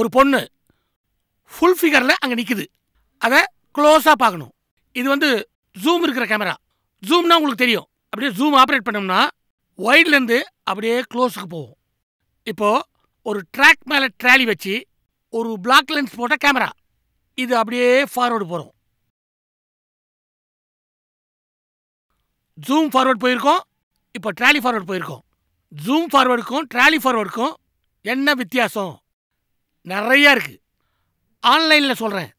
ஒரு பொண்ணு ஃபுல் ஃபிகரில் அங்கே நிற்குது அதை க்ளோஸாக பார்க்கணும் இது வந்து ஜூம் இருக்கிற கேமரா ஜூம்னா உங்களுக்கு தெரியும் அப்படியே ஜூம் ஆப்ரேட் பண்ணோம்னா ஒயிட்லேருந்து அப்படியே க்ளோஸுக்கு போவோம் இப்போது ஒரு ட்ராக் மேலே ட்ராலி வச்சு ஒரு பிளாக் லென்ஸ் போட்ட கேமரா இது அப்படியே ஃபார்வேர்டு போகிறோம் ஜூம் ஃபார்வேர்டு போயிருக்கோம் இப்போ ட்ராலி ஃபார்வேர்டு போயிருக்கோம் ஜூம் ஃபார்வேர்டுக்கும் ட்ராலி ஃபார்வேர்டுக்கும் என்ன வித்தியாசம் நிறையா இருக்குது ஆன்லைனில் சொல்கிறேன்